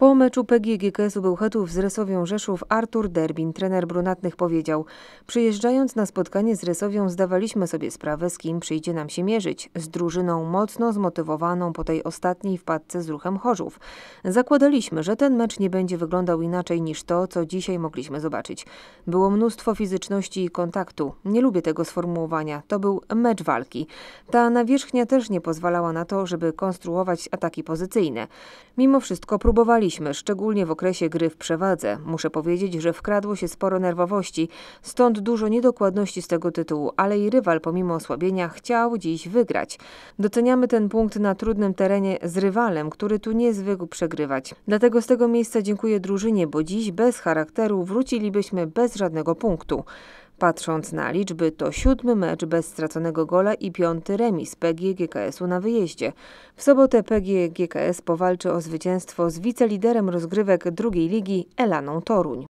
Po meczu PGGKS-u Bełchatów z Resowią Rzeszów Artur Derbin, trener brunatnych, powiedział Przyjeżdżając na spotkanie z Resowią zdawaliśmy sobie sprawę, z kim przyjdzie nam się mierzyć. Z drużyną mocno zmotywowaną po tej ostatniej wpadce z ruchem Chorzów. Zakładaliśmy, że ten mecz nie będzie wyglądał inaczej niż to, co dzisiaj mogliśmy zobaczyć. Było mnóstwo fizyczności i kontaktu. Nie lubię tego sformułowania. To był mecz walki. Ta nawierzchnia też nie pozwalała na to, żeby konstruować ataki pozycyjne. Mimo wszystko próbowaliśmy wygraliśmy, szczególnie w okresie gry w przewadze. Muszę powiedzieć, że wkradło się sporo nerwowości, stąd dużo niedokładności z tego tytułu, ale i rywal pomimo osłabienia chciał dziś wygrać. Doceniamy ten punkt na trudnym terenie z rywalem, który tu nie zwykł przegrywać. Dlatego z tego miejsca dziękuję drużynie, bo dziś bez charakteru wrócilibyśmy bez żadnego punktu. Patrząc na liczby, to siódmy mecz bez straconego gola i piąty remis PGGKS-u na wyjeździe. W sobotę PGGKS powalczy o zwycięstwo z wiceliderem rozgrywek drugiej ligi Elaną Toruń.